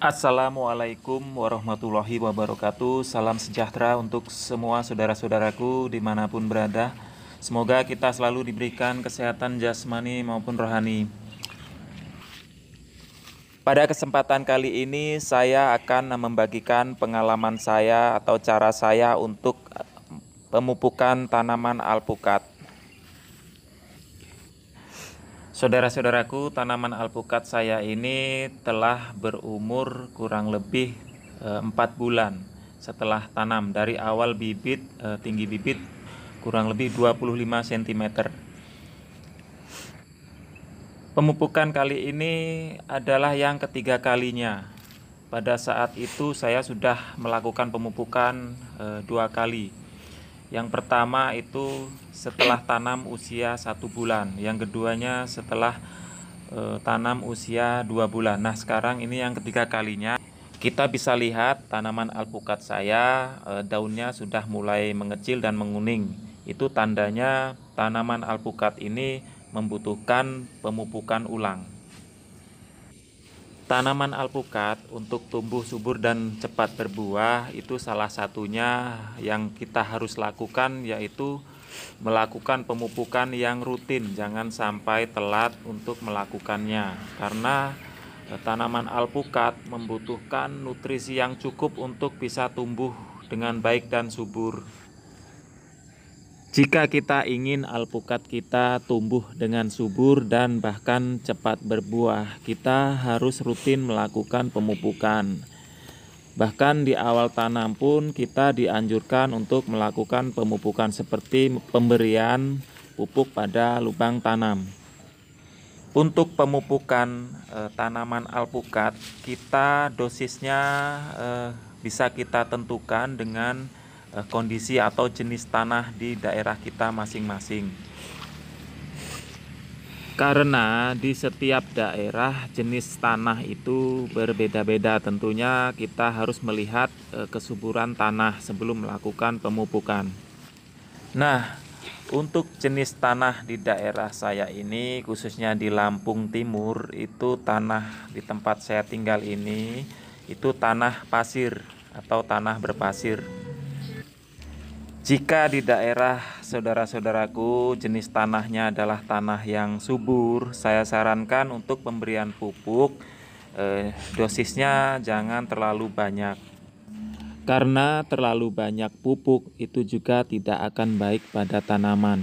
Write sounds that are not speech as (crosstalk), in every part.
Assalamualaikum warahmatullahi wabarakatuh Salam sejahtera untuk semua saudara-saudaraku dimanapun berada Semoga kita selalu diberikan kesehatan jasmani maupun rohani Pada kesempatan kali ini saya akan membagikan pengalaman saya atau cara saya untuk pemupukan tanaman alpukat Saudara-saudaraku, tanaman alpukat saya ini telah berumur kurang lebih eh, empat bulan setelah tanam dari awal bibit eh, tinggi bibit kurang lebih 25 cm. Pemupukan kali ini adalah yang ketiga kalinya. Pada saat itu saya sudah melakukan pemupukan eh, dua kali yang pertama itu setelah tanam usia satu bulan, yang keduanya setelah e, tanam usia dua bulan. Nah sekarang ini yang ketiga kalinya kita bisa lihat tanaman alpukat saya e, daunnya sudah mulai mengecil dan menguning. Itu tandanya tanaman alpukat ini membutuhkan pemupukan ulang. Tanaman alpukat untuk tumbuh subur dan cepat berbuah itu salah satunya yang kita harus lakukan yaitu melakukan pemupukan yang rutin. Jangan sampai telat untuk melakukannya karena eh, tanaman alpukat membutuhkan nutrisi yang cukup untuk bisa tumbuh dengan baik dan subur. Jika kita ingin alpukat kita tumbuh dengan subur dan bahkan cepat berbuah, kita harus rutin melakukan pemupukan. Bahkan di awal tanam pun kita dianjurkan untuk melakukan pemupukan seperti pemberian pupuk pada lubang tanam. Untuk pemupukan e, tanaman alpukat, kita dosisnya e, bisa kita tentukan dengan Eh, kondisi atau jenis tanah di daerah kita masing-masing. Karena di setiap daerah jenis tanah itu berbeda-beda, tentunya kita harus melihat eh, kesuburan tanah sebelum melakukan pemupukan. Nah, untuk jenis tanah di daerah saya ini, khususnya di Lampung Timur, itu tanah di tempat saya tinggal ini, itu tanah pasir atau tanah berpasir. Jika di daerah saudara-saudaraku jenis tanahnya adalah tanah yang subur, saya sarankan untuk pemberian pupuk eh, dosisnya jangan terlalu banyak. Karena terlalu banyak pupuk itu juga tidak akan baik pada tanaman.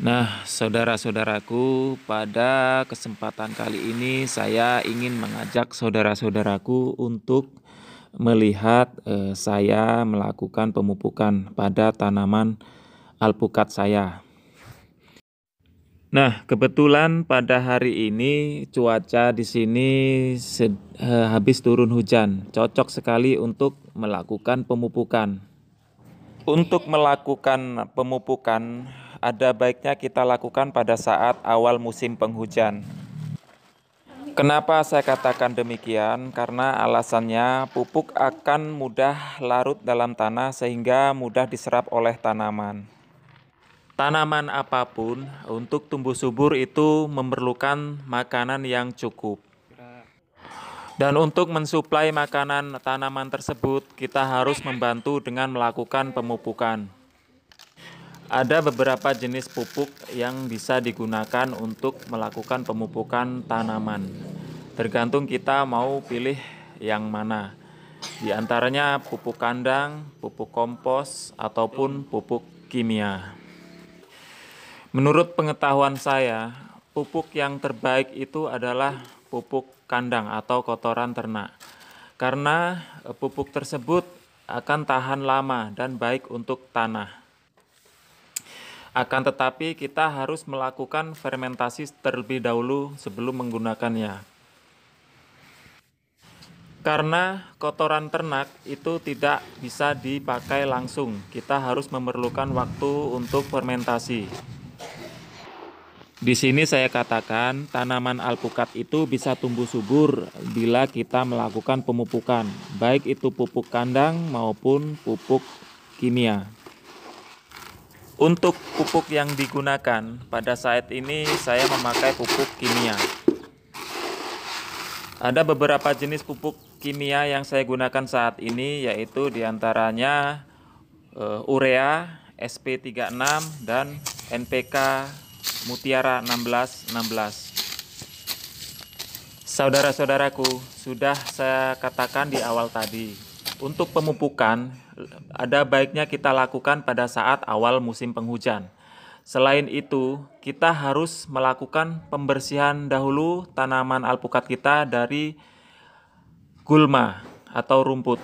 Nah, saudara-saudaraku, pada kesempatan kali ini saya ingin mengajak saudara-saudaraku untuk melihat eh, saya melakukan pemupukan pada tanaman alpukat saya. Nah, kebetulan pada hari ini cuaca di sini eh, habis turun hujan, cocok sekali untuk melakukan pemupukan. Untuk melakukan pemupukan, ada baiknya kita lakukan pada saat awal musim penghujan. Kenapa saya katakan demikian? Karena alasannya pupuk akan mudah larut dalam tanah sehingga mudah diserap oleh tanaman. Tanaman apapun untuk tumbuh subur itu memerlukan makanan yang cukup. Dan untuk mensuplai makanan tanaman tersebut, kita harus membantu dengan melakukan pemupukan. Ada beberapa jenis pupuk yang bisa digunakan untuk melakukan pemupukan tanaman. Tergantung kita mau pilih yang mana. Di antaranya pupuk kandang, pupuk kompos, ataupun pupuk kimia. Menurut pengetahuan saya, pupuk yang terbaik itu adalah pupuk kandang atau kotoran ternak. Karena eh, pupuk tersebut akan tahan lama dan baik untuk tanah. Akan tetapi kita harus melakukan fermentasi terlebih dahulu sebelum menggunakannya. Karena kotoran ternak itu tidak bisa dipakai langsung, kita harus memerlukan waktu untuk fermentasi. Di sini saya katakan tanaman alpukat itu bisa tumbuh subur bila kita melakukan pemupukan, baik itu pupuk kandang maupun pupuk kimia. Untuk pupuk yang digunakan pada saat ini saya memakai pupuk kimia. Ada beberapa jenis pupuk kimia yang saya gunakan saat ini yaitu diantaranya uh, urea SP36 dan NPK Mutiara 1616. Saudara-saudaraku, sudah saya katakan di awal tadi untuk pemupukan, ada baiknya kita lakukan pada saat awal musim penghujan. Selain itu, kita harus melakukan pembersihan dahulu tanaman alpukat kita dari gulma atau rumput.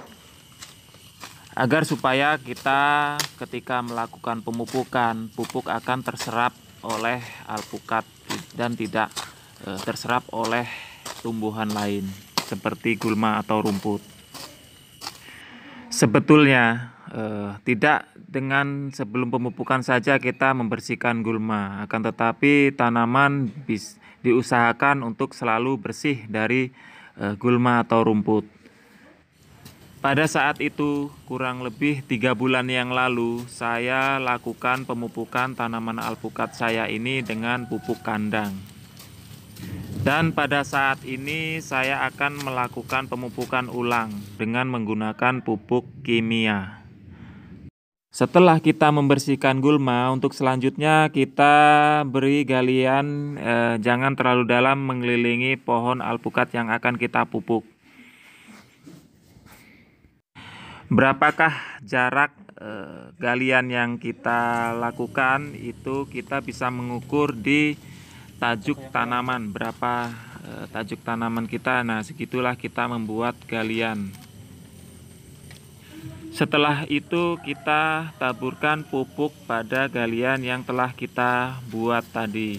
Agar supaya kita ketika melakukan pemupukan, pupuk akan terserap oleh alpukat dan tidak eh, terserap oleh tumbuhan lain seperti gulma atau rumput sebetulnya eh, tidak dengan sebelum pemupukan saja kita membersihkan gulma akan tetapi tanaman bis, diusahakan untuk selalu bersih dari eh, gulma atau rumput pada saat itu kurang lebih tiga bulan yang lalu saya lakukan pemupukan tanaman alpukat saya ini dengan pupuk kandang dan pada saat ini saya akan melakukan pemupukan ulang dengan menggunakan pupuk kimia setelah kita membersihkan gulma untuk selanjutnya kita beri galian eh, jangan terlalu dalam mengelilingi pohon alpukat yang akan kita pupuk berapakah jarak eh, galian yang kita lakukan itu kita bisa mengukur di tajuk tanaman berapa eh, tajuk tanaman kita nah segitulah kita membuat galian setelah itu kita taburkan pupuk pada galian yang telah kita buat tadi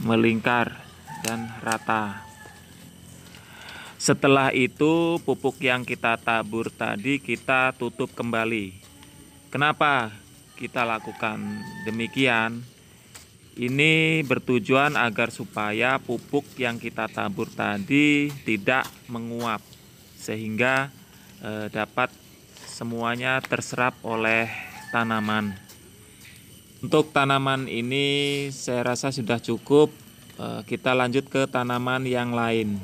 melingkar dan rata setelah itu pupuk yang kita tabur tadi kita tutup kembali kenapa kita lakukan demikian ini bertujuan agar supaya pupuk yang kita tabur tadi tidak menguap sehingga eh, dapat semuanya terserap oleh tanaman. Untuk tanaman ini saya rasa sudah cukup. Eh, kita lanjut ke tanaman yang lain.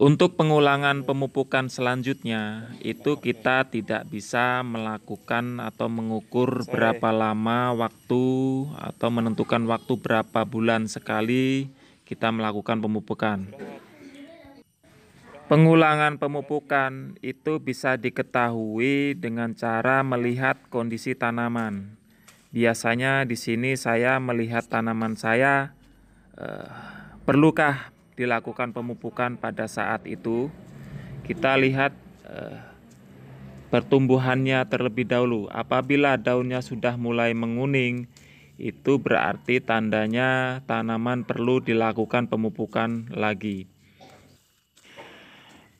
Untuk pengulangan pemupukan selanjutnya, itu kita tidak bisa melakukan atau mengukur berapa lama waktu atau menentukan waktu berapa bulan sekali kita melakukan pemupukan. Pengulangan pemupukan itu bisa diketahui dengan cara melihat kondisi tanaman. Biasanya di sini saya melihat tanaman saya, eh, perlukah dilakukan pemupukan pada saat itu, kita lihat eh, pertumbuhannya terlebih dahulu. Apabila daunnya sudah mulai menguning, itu berarti tandanya tanaman perlu dilakukan pemupukan lagi.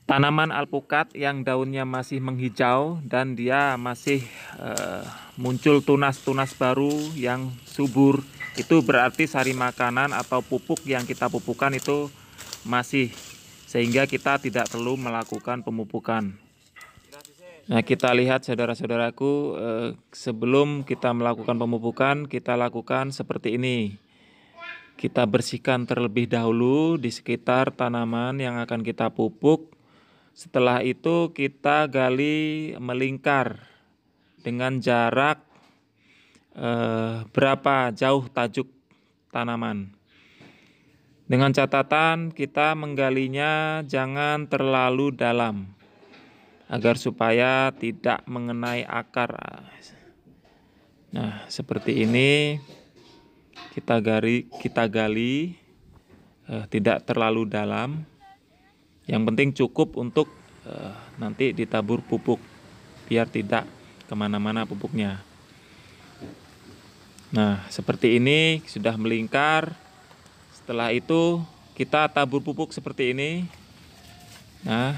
Tanaman alpukat yang daunnya masih menghijau dan dia masih eh, muncul tunas-tunas baru yang subur, itu berarti sari makanan atau pupuk yang kita pupukan itu masih sehingga kita tidak perlu melakukan pemupukan. Nah, kita lihat saudara-saudaraku, eh, sebelum kita melakukan pemupukan, kita lakukan seperti ini. Kita bersihkan terlebih dahulu di sekitar tanaman yang akan kita pupuk. Setelah itu kita gali melingkar dengan jarak eh, berapa jauh tajuk tanaman. Dengan catatan kita menggalinya jangan terlalu dalam agar supaya tidak mengenai akar. Nah, seperti ini kita gali kita gali eh, tidak terlalu dalam. Yang penting cukup untuk eh, nanti ditabur pupuk biar tidak kemana-mana pupuknya. Nah, seperti ini sudah melingkar setelah itu kita tabur pupuk seperti ini nah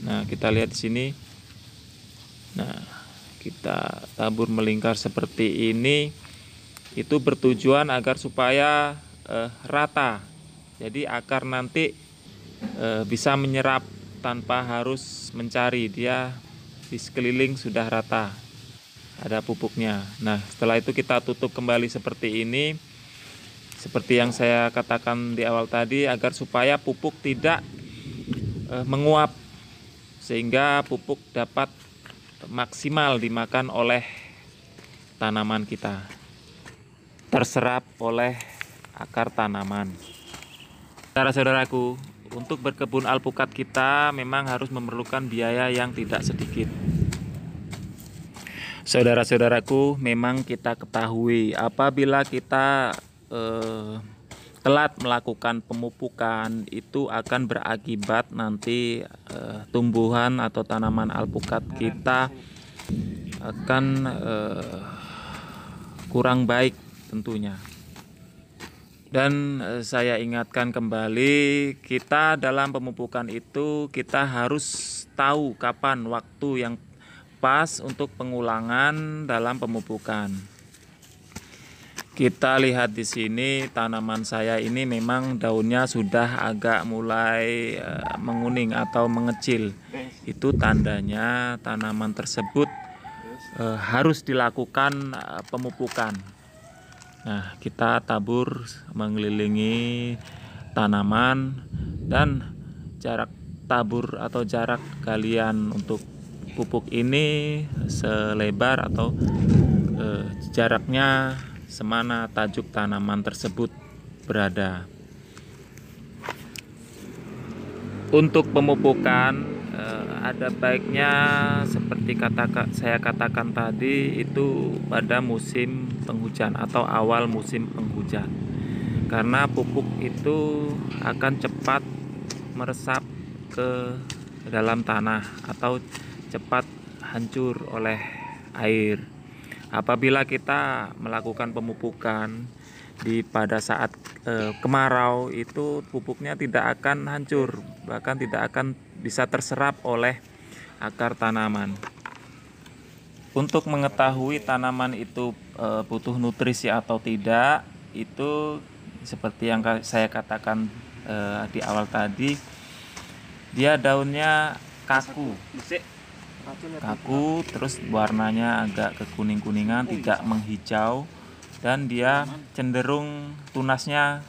nah kita lihat di sini nah kita tabur melingkar seperti ini itu bertujuan agar supaya eh, rata jadi akar nanti eh, bisa menyerap tanpa harus mencari dia di sekeliling sudah rata ada pupuknya nah setelah itu kita tutup kembali seperti ini seperti yang saya katakan di awal tadi agar supaya pupuk tidak uh, menguap sehingga pupuk dapat maksimal dimakan oleh tanaman kita terserap oleh akar tanaman saudara-saudaraku untuk berkebun alpukat kita memang harus memerlukan biaya yang tidak sedikit Saudara-saudaraku, memang kita ketahui apabila kita eh, telat melakukan pemupukan itu akan berakibat nanti eh, tumbuhan atau tanaman alpukat kita akan eh, kurang baik tentunya dan eh, saya ingatkan kembali kita dalam pemupukan itu kita harus tahu kapan waktu yang pas untuk pengulangan dalam pemupukan kita lihat di sini tanaman saya ini memang daunnya sudah agak mulai eh, menguning atau mengecil itu tandanya tanaman tersebut eh, harus dilakukan eh, pemupukan nah kita tabur mengelilingi tanaman dan jarak tabur atau jarak kalian untuk pupuk ini selebar atau jaraknya semana tajuk tanaman tersebut berada. Untuk pemupukan eh, ada baiknya seperti kata saya katakan tadi itu pada musim penghujan atau awal musim penghujan karena pupuk itu akan cepat meresap ke dalam tanah atau cepat hancur oleh air apabila kita melakukan pemupukan di pada saat e, kemarau itu pupuknya tidak akan hancur bahkan tidak akan bisa terserap oleh akar tanaman untuk mengetahui tanaman itu e, butuh nutrisi atau tidak itu seperti yang saya katakan e, di awal tadi dia daunnya kaku kaku terus warnanya agak kekuning-kuningan oh, iya. tidak menghijau dan dia cenderung tunasnya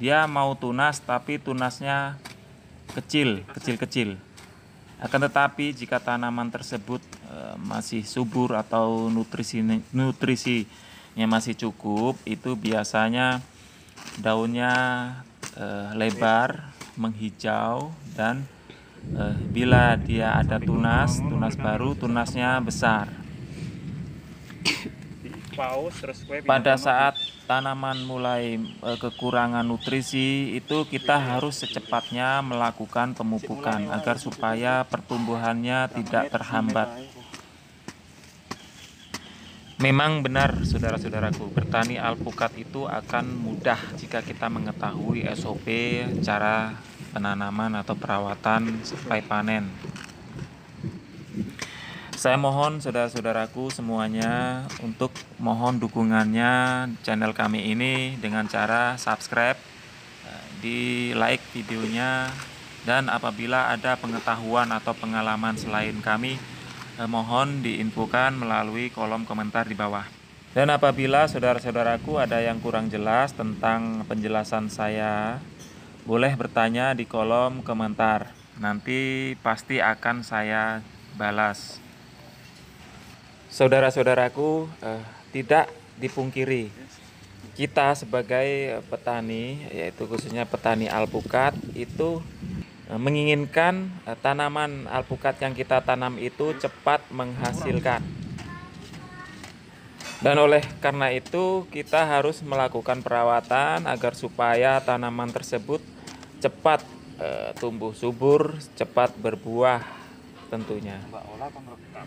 dia mau tunas tapi tunasnya kecil kecil-kecil akan tetapi jika tanaman tersebut eh, masih subur atau nutrisi nutrisinya masih cukup itu biasanya daunnya eh, lebar menghijau dan eh, bila dia ada tunas tunas baru tunasnya besar pada saat tanaman mulai eh, kekurangan nutrisi itu kita harus secepatnya melakukan pemupukan agar supaya pertumbuhannya tidak terhambat Memang benar saudara-saudaraku, bertani alpukat itu akan mudah jika kita mengetahui SOP cara penanaman atau perawatan sampai panen. Saya mohon saudara-saudaraku semuanya untuk mohon dukungannya channel kami ini dengan cara subscribe, di like videonya dan apabila ada pengetahuan atau pengalaman selain kami eh, mohon diinfokan melalui kolom komentar di bawah. Dan apabila saudara-saudaraku ada yang kurang jelas tentang penjelasan saya boleh bertanya di kolom komentar. Nanti pasti akan saya balas. Saudara-saudaraku, eh, tidak dipungkiri kita sebagai eh, petani yaitu khususnya petani alpukat itu eh, menginginkan eh, tanaman alpukat yang kita tanam itu cepat menghasilkan. Dan oleh karena itu kita harus melakukan perawatan agar supaya tanaman tersebut cepat e, tumbuh subur, cepat berbuah tentunya.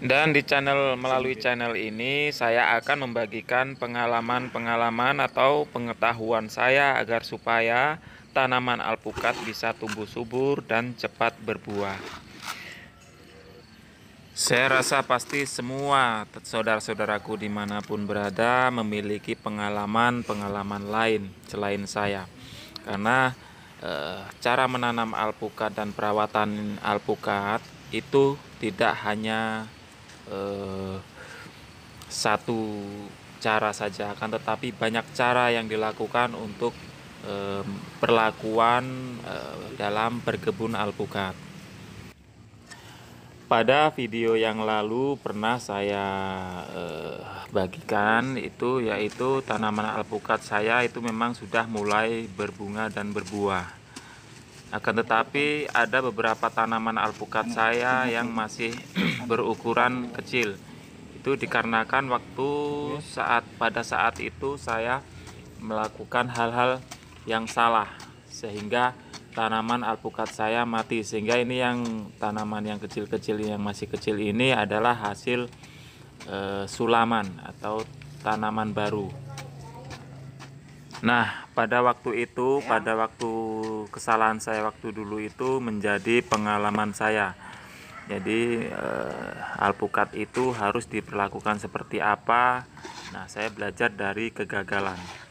Dan di channel melalui channel ini saya akan membagikan pengalaman-pengalaman atau pengetahuan saya agar supaya tanaman alpukat bisa tumbuh subur dan cepat berbuah. Saya rasa pasti semua saudara-saudaraku dimanapun berada memiliki pengalaman-pengalaman lain selain saya. Karena Eh, cara menanam alpukat dan perawatan alpukat itu tidak hanya eh, satu cara saja akan tetapi banyak cara yang dilakukan untuk eh, perlakuan eh, dalam berkebun alpukat pada video yang lalu pernah saya eh, bagikan itu yaitu tanaman alpukat saya itu memang sudah mulai berbunga dan berbuah akan tetapi ada beberapa tanaman alpukat saya yang masih (clears throat) berukuran kecil itu dikarenakan waktu saat pada saat itu saya melakukan hal-hal yang salah sehingga tanaman alpukat saya mati sehingga ini yang tanaman yang kecil-kecil yang masih kecil ini adalah hasil e, sulaman atau tanaman baru Nah, pada waktu itu, ya. pada waktu kesalahan saya waktu dulu itu menjadi pengalaman saya. Jadi e, alpukat itu harus diperlakukan seperti apa? Nah, saya belajar dari kegagalan.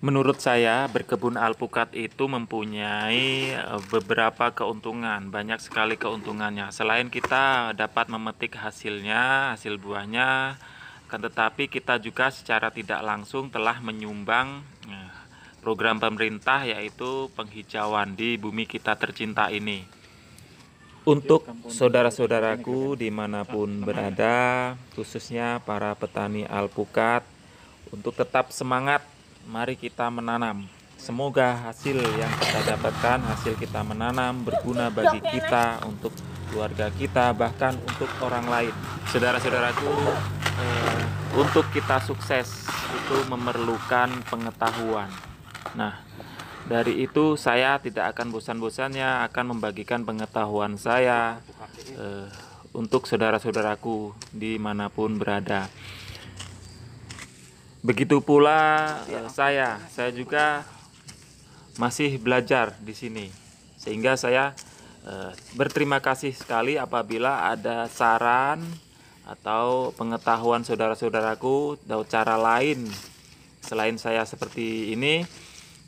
Menurut saya, berkebun alpukat itu mempunyai eh, beberapa keuntungan, banyak sekali keuntungannya. Selain kita dapat memetik hasilnya, hasil buahnya, kan tetapi kita juga secara tidak langsung telah menyumbang eh, program pemerintah yaitu penghijauan di bumi kita tercinta ini. Untuk saudara-saudaraku dimanapun ah, berada, khususnya para petani alpukat, untuk tetap semangat mari kita menanam. Semoga hasil yang kita dapatkan, hasil kita menanam berguna bagi kita, untuk keluarga kita, bahkan untuk orang lain. Saudara-saudaraku, eh, untuk kita sukses itu memerlukan pengetahuan. Nah, dari itu saya tidak akan bosan-bosannya akan membagikan pengetahuan saya eh, untuk saudara-saudaraku dimanapun berada. Begitu pula ya. eh, saya, saya juga masih belajar di sini. Sehingga saya eh, berterima kasih sekali apabila ada saran atau pengetahuan saudara-saudaraku atau cara lain selain saya seperti ini.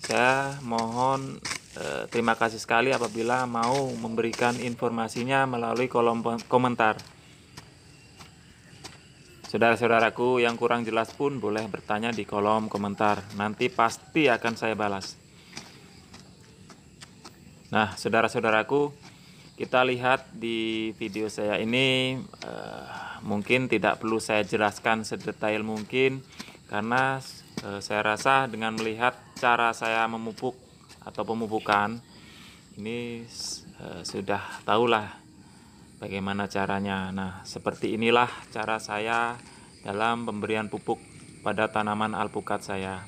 Saya mohon eh, terima kasih sekali apabila mau memberikan informasinya melalui kolom komentar. Saudara-saudaraku yang kurang jelas pun boleh bertanya di kolom komentar. Nanti pasti akan saya balas. Nah, saudara-saudaraku, kita lihat di video saya ini uh, mungkin tidak perlu saya jelaskan sedetail mungkin karena uh, saya rasa dengan melihat cara saya memupuk atau pemupukan ini uh, sudah tahulah bagaimana caranya nah seperti inilah cara saya dalam pemberian pupuk pada tanaman alpukat saya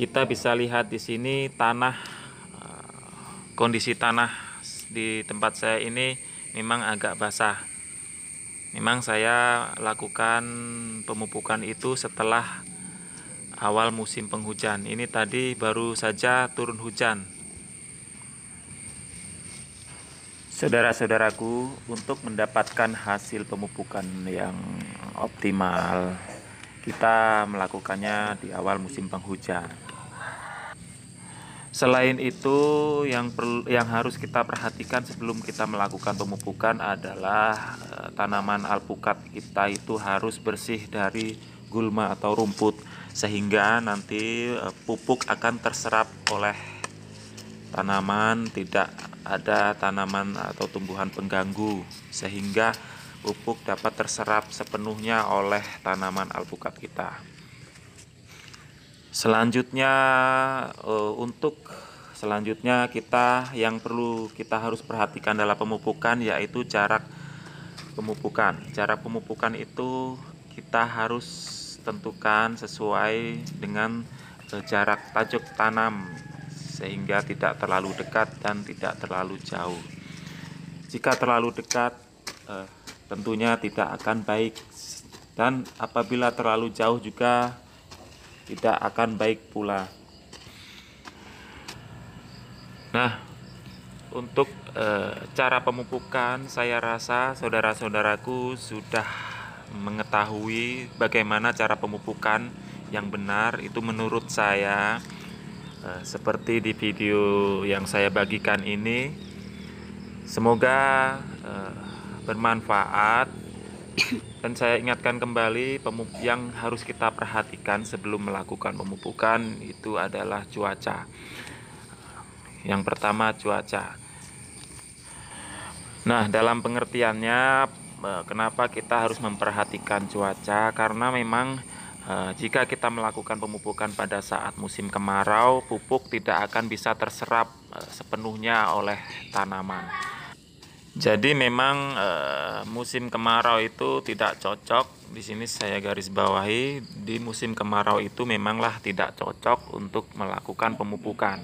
kita bisa lihat di sini tanah eh, kondisi tanah di tempat saya ini memang agak basah memang saya lakukan pemupukan itu setelah awal musim penghujan ini tadi baru saja turun hujan Saudara-saudaraku, untuk mendapatkan hasil pemupukan yang optimal, kita melakukannya di awal musim penghujan. Selain itu, yang perlu, yang harus kita perhatikan sebelum kita melakukan pemupukan adalah eh, tanaman alpukat kita itu harus bersih dari gulma atau rumput sehingga nanti eh, pupuk akan terserap oleh tanaman tidak ada tanaman atau tumbuhan pengganggu sehingga pupuk dapat terserap sepenuhnya oleh tanaman alpukat kita. Selanjutnya eh, untuk selanjutnya kita yang perlu kita harus perhatikan dalam pemupukan yaitu jarak pemupukan. Jarak pemupukan itu kita harus tentukan sesuai dengan eh, jarak tajuk tanam sehingga tidak terlalu dekat dan tidak terlalu jauh. Jika terlalu dekat, eh, tentunya tidak akan baik, dan apabila terlalu jauh juga tidak akan baik pula. Nah, untuk e, cara pemupukan, saya rasa saudara-saudaraku sudah mengetahui bagaimana cara pemupukan yang benar. Itu menurut saya. Nah, seperti di video yang saya bagikan ini, semoga eh, bermanfaat. Dan saya ingatkan kembali, yang harus kita perhatikan sebelum melakukan pemupukan itu adalah cuaca. Yang pertama, cuaca. Nah, dalam pengertiannya, eh, kenapa kita harus memperhatikan cuaca? Karena memang Eh, jika kita melakukan pemupukan pada saat musim kemarau, pupuk tidak akan bisa terserap eh, sepenuhnya oleh tanaman. Jadi memang eh, musim kemarau itu tidak cocok. Di sini saya garis bawahi di musim kemarau itu memanglah tidak cocok untuk melakukan pemupukan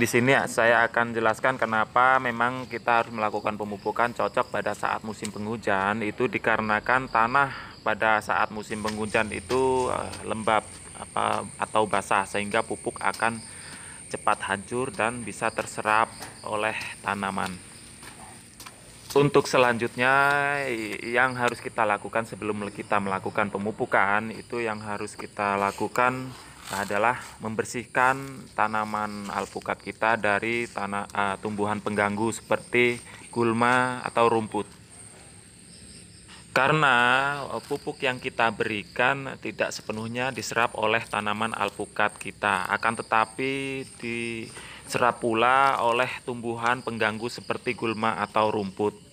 di sini saya akan jelaskan kenapa memang kita harus melakukan pemupukan cocok pada saat musim penghujan itu dikarenakan tanah pada saat musim penghujan itu eh, lembab atau basah sehingga pupuk akan cepat hancur dan bisa terserap oleh tanaman. Untuk selanjutnya yang harus kita lakukan sebelum kita melakukan pemupukan itu yang harus kita lakukan adalah membersihkan tanaman alpukat kita dari tanah uh, tumbuhan pengganggu seperti gulma atau rumput. Karena eh, pupuk yang kita berikan tidak sepenuhnya diserap oleh tanaman alpukat kita, akan tetapi diserap pula oleh tumbuhan pengganggu seperti gulma atau rumput.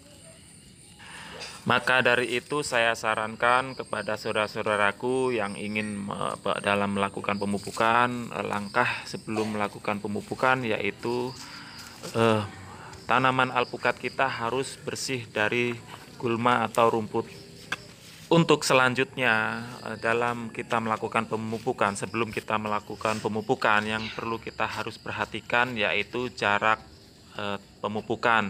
Maka dari itu saya sarankan kepada saudara-saudaraku yang ingin dalam melakukan pemupukan langkah sebelum melakukan pemupukan yaitu eh, tanaman alpukat kita harus bersih dari gulma atau rumput. Untuk selanjutnya eh, dalam kita melakukan pemupukan sebelum kita melakukan pemupukan yang perlu kita harus perhatikan yaitu jarak eh, pemupukan.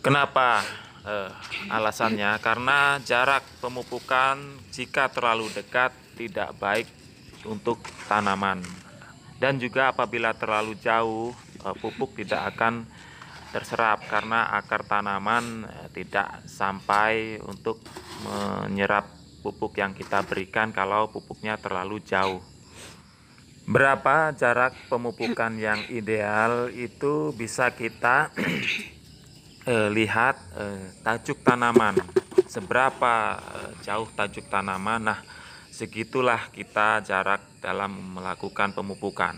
Kenapa? eh, alasannya karena jarak pemupukan jika terlalu dekat tidak baik untuk tanaman dan juga apabila terlalu jauh eh, pupuk tidak akan terserap karena akar tanaman eh, tidak sampai untuk menyerap pupuk yang kita berikan kalau pupuknya terlalu jauh berapa jarak pemupukan yang ideal itu bisa kita eh, lihat eh, tajuk tanaman seberapa eh, jauh tajuk tanaman nah segitulah kita jarak dalam melakukan pemupukan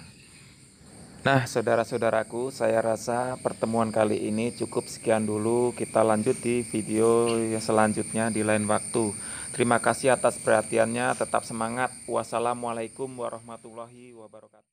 nah saudara-saudaraku saya rasa pertemuan kali ini cukup sekian dulu kita lanjut di video selanjutnya di lain waktu terima kasih atas perhatiannya tetap semangat wassalamualaikum warahmatullahi wabarakatuh